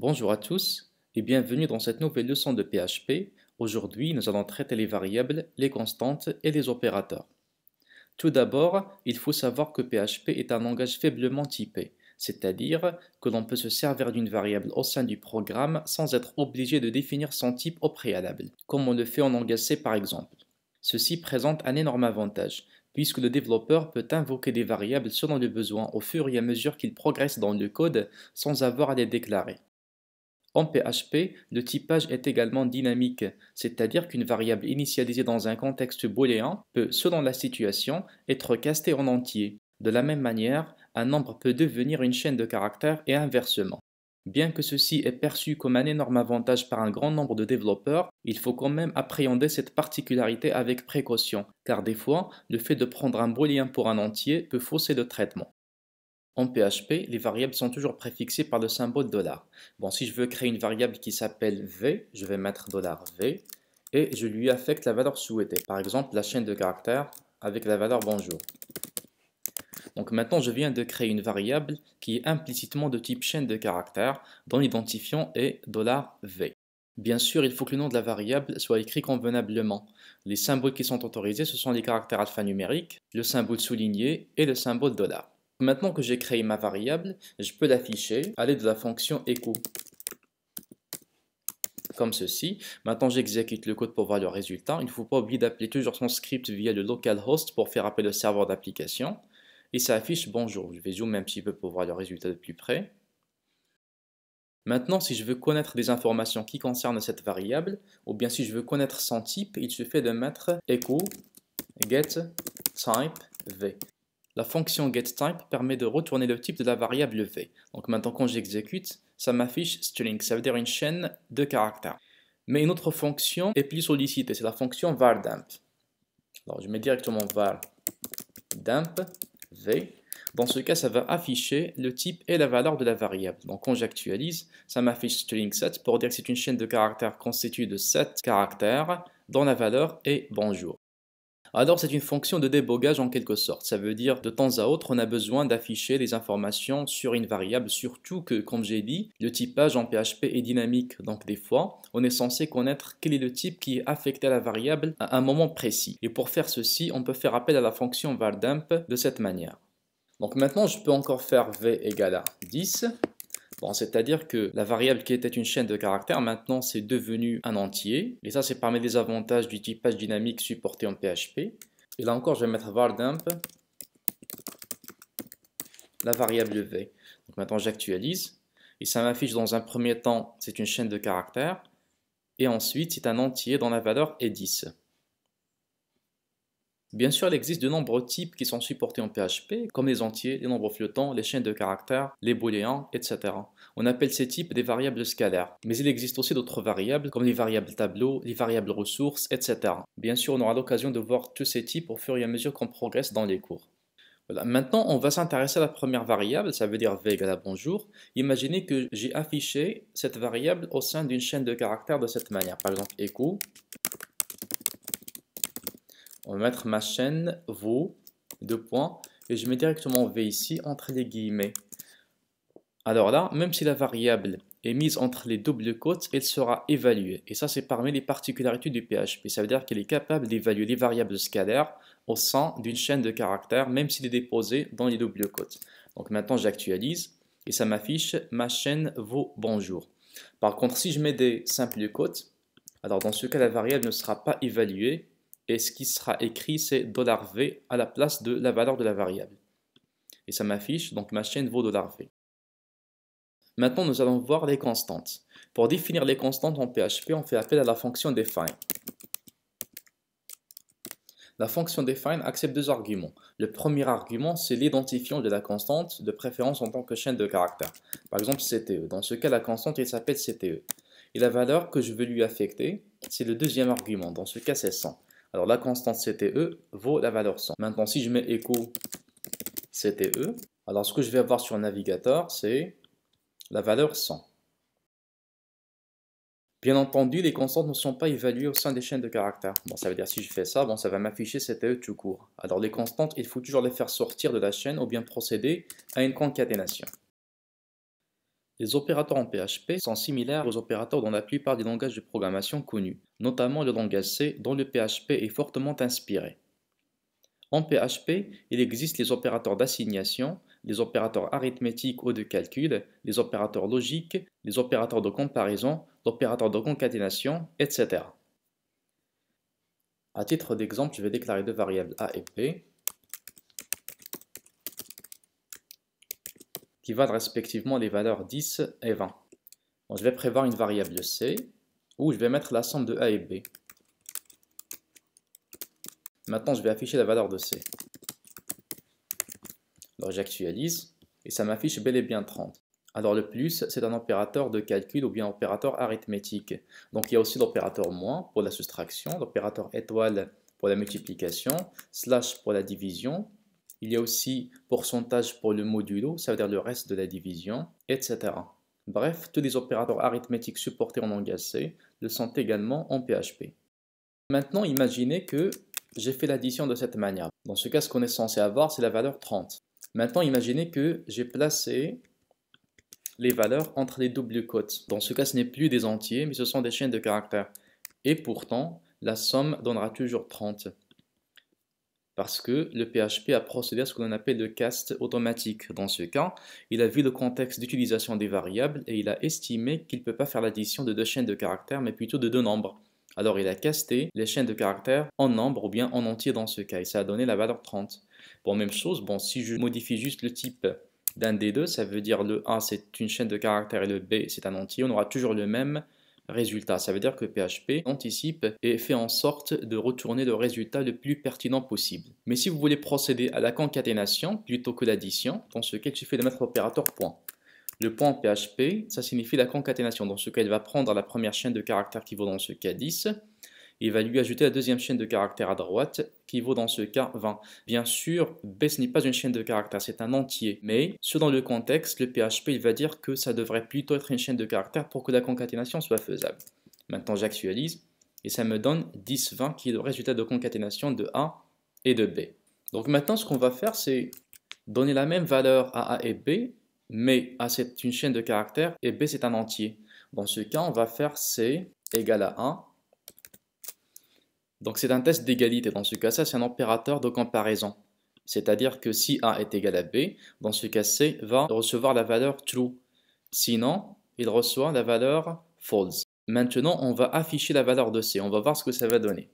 Bonjour à tous et bienvenue dans cette nouvelle leçon de PHP. Aujourd'hui, nous allons traiter les variables, les constantes et les opérateurs. Tout d'abord, il faut savoir que PHP est un langage faiblement typé, c'est-à-dire que l'on peut se servir d'une variable au sein du programme sans être obligé de définir son type au préalable, comme on le fait en langage C par exemple. Ceci présente un énorme avantage, puisque le développeur peut invoquer des variables selon le besoin au fur et à mesure qu'il progresse dans le code sans avoir à les déclarer. En PHP, le typage est également dynamique, c'est-à-dire qu'une variable initialisée dans un contexte booléen peut, selon la situation, être castée en entier. De la même manière, un nombre peut devenir une chaîne de caractères et inversement. Bien que ceci est perçu comme un énorme avantage par un grand nombre de développeurs, il faut quand même appréhender cette particularité avec précaution, car des fois, le fait de prendre un booléen pour un entier peut fausser le traitement. En PHP, les variables sont toujours préfixées par le symbole dollar. Bon, si je veux créer une variable qui s'appelle $v, je vais mettre $v et je lui affecte la valeur souhaitée. Par exemple, la chaîne de caractères avec la valeur bonjour. Donc maintenant, je viens de créer une variable qui est implicitement de type chaîne de caractères dont l'identifiant est $v. Bien sûr, il faut que le nom de la variable soit écrit convenablement. Les symboles qui sont autorisés, ce sont les caractères alphanumériques, le symbole souligné et le symbole dollar. Maintenant que j'ai créé ma variable, je peux l'afficher à l'aide de la fonction echo. Comme ceci. Maintenant, j'exécute le code pour voir le résultat. Il ne faut pas oublier d'appeler toujours son script via le localhost pour faire appel au serveur d'application. Et ça affiche bonjour. Je vais zoomer un petit peu pour voir le résultat de plus près. Maintenant, si je veux connaître des informations qui concernent cette variable, ou bien si je veux connaître son type, il suffit de mettre echo get type v. La fonction getType permet de retourner le type de la variable v. Donc maintenant quand j'exécute, ça m'affiche string, ça veut dire une chaîne de caractères. Mais une autre fonction est plus sollicitée, c'est la fonction vardamp. Alors je mets directement vardamp v. Dans ce cas, ça va afficher le type et la valeur de la variable. Donc quand j'actualise, ça m'affiche string set pour dire que c'est une chaîne de caractères constituée de 7 caractères dont la valeur est bonjour. Alors c'est une fonction de débogage en quelque sorte. Ça veut dire de temps à autre on a besoin d'afficher des informations sur une variable, surtout que comme j'ai dit, le typage en PHP est dynamique. Donc des fois, on est censé connaître quel est le type qui est affecté à la variable à un moment précis. Et pour faire ceci, on peut faire appel à la fonction var_dump de cette manière. Donc maintenant, je peux encore faire v égale à 10 Bon, c'est-à-dire que la variable qui était une chaîne de caractères, maintenant c'est devenu un entier. Et ça, c'est parmi les avantages du typage dynamique supporté en PHP. Et là encore, je vais mettre vardump la variable v. Donc maintenant, j'actualise. Et ça m'affiche dans un premier temps, c'est une chaîne de caractères. Et ensuite, c'est un entier dont la valeur est 10. Bien sûr, il existe de nombreux types qui sont supportés en PHP, comme les entiers, les nombres flottants, les chaînes de caractères, les booléens, etc. On appelle ces types des variables scalaires. Mais il existe aussi d'autres variables, comme les variables tableaux, les variables ressources, etc. Bien sûr, on aura l'occasion de voir tous ces types au fur et à mesure qu'on progresse dans les cours. Voilà. Maintenant, on va s'intéresser à la première variable, ça veut dire v égale à bonjour. Imaginez que j'ai affiché cette variable au sein d'une chaîne de caractères de cette manière. Par exemple, echo on va mettre ma chaîne vaut deux points et je mets directement V ici entre les guillemets. Alors là, même si la variable est mise entre les doubles côtes, elle sera évaluée. Et ça, c'est parmi les particularités du PHP. Ça veut dire qu'elle est capable d'évaluer les variables scalaires au sein d'une chaîne de caractères, même s'il est déposé dans les doubles côtes. Donc maintenant, j'actualise et ça m'affiche ma chaîne vaut bonjour. Par contre, si je mets des simples côtes, alors dans ce cas, la variable ne sera pas évaluée et ce qui sera écrit c'est $v à la place de la valeur de la variable. Et ça m'affiche, donc ma chaîne vaut $v. Maintenant, nous allons voir les constantes. Pour définir les constantes en PHP, on fait appel à la fonction define. La fonction define accepte deux arguments. Le premier argument, c'est l'identifiant de la constante, de préférence en tant que chaîne de caractères. Par exemple, CTE. Dans ce cas, la constante, elle s'appelle CTE. Et la valeur que je veux lui affecter, c'est le deuxième argument. Dans ce cas, c'est 100. Alors la constante CTE vaut la valeur 100. Maintenant, si je mets écho CTE, alors ce que je vais avoir sur le navigateur, c'est la valeur 100. Bien entendu, les constantes ne sont pas évaluées au sein des chaînes de caractères. Bon, ça veut dire si je fais ça, bon, ça va m'afficher CTE e tout court. Alors les constantes, il faut toujours les faire sortir de la chaîne ou bien procéder à une concaténation. Les opérateurs en PHP sont similaires aux opérateurs dans la plupart des langages de programmation connus, notamment le langage C dont le PHP est fortement inspiré. En PHP, il existe les opérateurs d'assignation, les opérateurs arithmétiques ou de calcul, les opérateurs logiques, les opérateurs de comparaison, l'opérateur de concaténation, etc. À titre d'exemple, je vais déclarer deux variables a et b qui valent respectivement les valeurs 10 et 20. je vais prévoir une variable C où je vais mettre la somme de A et B. Maintenant, je vais afficher la valeur de C. Alors j'actualise et ça m'affiche bel et bien 30. Alors le plus, c'est un opérateur de calcul ou bien opérateur arithmétique. Donc il y a aussi l'opérateur moins pour la soustraction, l'opérateur étoile pour la multiplication, slash pour la division, il y a aussi pourcentage pour le modulo, ça veut dire le reste de la division, etc. Bref, tous les opérateurs arithmétiques supportés en langage C le sont également en PHP. Maintenant, imaginez que j'ai fait l'addition de cette manière. Dans ce cas, ce qu'on est censé avoir, c'est la valeur 30. Maintenant, imaginez que j'ai placé les valeurs entre les doubles côtes. Dans ce cas, ce n'est plus des entiers, mais ce sont des chaînes de caractères. Et pourtant, la somme donnera toujours 30 parce que le PHP a procédé à ce qu'on appelle le cast automatique. Dans ce cas, il a vu le contexte d'utilisation des variables et il a estimé qu'il ne peut pas faire l'addition de deux chaînes de caractères, mais plutôt de deux nombres. Alors il a casté les chaînes de caractères en nombre ou bien en entier dans ce cas, et ça a donné la valeur 30. Bon, même chose, bon, si je modifie juste le type d'un des deux, ça veut dire le A c'est une chaîne de caractères et le B c'est un entier, on aura toujours le même résultat. Ça veut dire que PHP anticipe et fait en sorte de retourner le résultat le plus pertinent possible. Mais si vous voulez procéder à la concaténation plutôt que l'addition, dans ce cas, il suffit de mettre opérateur point. Le point PHP, ça signifie la concaténation. Dans ce cas, il va prendre la première chaîne de caractères qui vaut dans ce cas 10 il va lui ajouter la deuxième chaîne de caractères à droite qui vaut dans ce cas 20. Bien sûr, B ce n'est pas une chaîne de caractères, c'est un entier, mais selon le contexte, le PHP il va dire que ça devrait plutôt être une chaîne de caractères pour que la concaténation soit faisable. Maintenant j'actualise et ça me donne 10-20 qui est le résultat de concaténation de A et de B. Donc maintenant ce qu'on va faire c'est donner la même valeur à A et B, mais A c'est une chaîne de caractères et B c'est un entier. Dans ce cas on va faire C égal à 1 donc c'est un test d'égalité. Dans ce cas-là, c'est un opérateur de comparaison. C'est-à-dire que si A est égal à B, dans ce cas C va recevoir la valeur true. Sinon, il reçoit la valeur false. Maintenant, on va afficher la valeur de C. On va voir ce que ça va donner.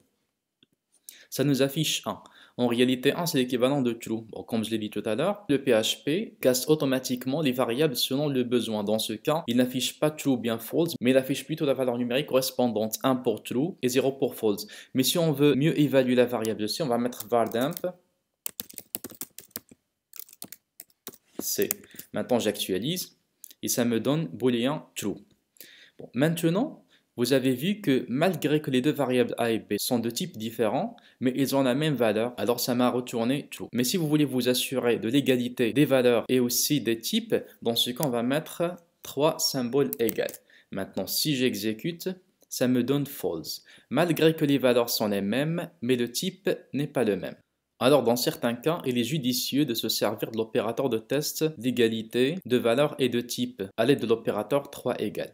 Ça nous affiche 1. En réalité, 1, c'est l'équivalent de true. comme je l'ai dit tout à l'heure, le PHP casse automatiquement les variables selon le besoin. Dans ce cas, il n'affiche pas true ou bien false, mais il affiche plutôt la valeur numérique correspondante, 1 pour true et 0 pour false. Mais si on veut mieux évaluer la variable aussi, on va mettre vardamp C. Maintenant, j'actualise et ça me donne boolean true. Bon, maintenant, vous avez vu que malgré que les deux variables a et b sont de types différents, mais ils ont la même valeur, alors ça m'a retourné true. Mais si vous voulez vous assurer de l'égalité des valeurs et aussi des types, dans ce cas on va mettre trois symboles égales. Maintenant si j'exécute, ça me donne false, malgré que les valeurs sont les mêmes, mais le type n'est pas le même. Alors dans certains cas, il est judicieux de se servir de l'opérateur de test d'égalité de valeur et de type à l'aide de l'opérateur 3 égale.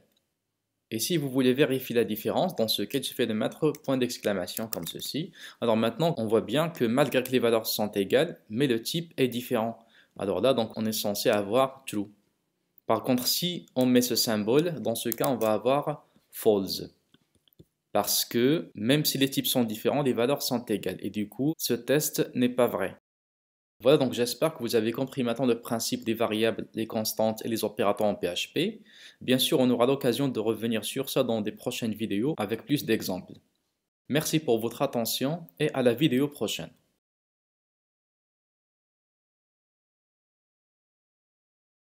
Et si vous voulez vérifier la différence, dans ce cas, il suffit de mettre point d'exclamation comme ceci. Alors maintenant, on voit bien que malgré que les valeurs sont égales, mais le type est différent. Alors là, donc, on est censé avoir true. Par contre, si on met ce symbole, dans ce cas, on va avoir false. Parce que même si les types sont différents, les valeurs sont égales. Et du coup, ce test n'est pas vrai. Voilà, donc j'espère que vous avez compris maintenant le principe des variables, les constantes et les opérateurs en PHP. Bien sûr, on aura l'occasion de revenir sur ça dans des prochaines vidéos avec plus d'exemples. Merci pour votre attention et à la vidéo prochaine.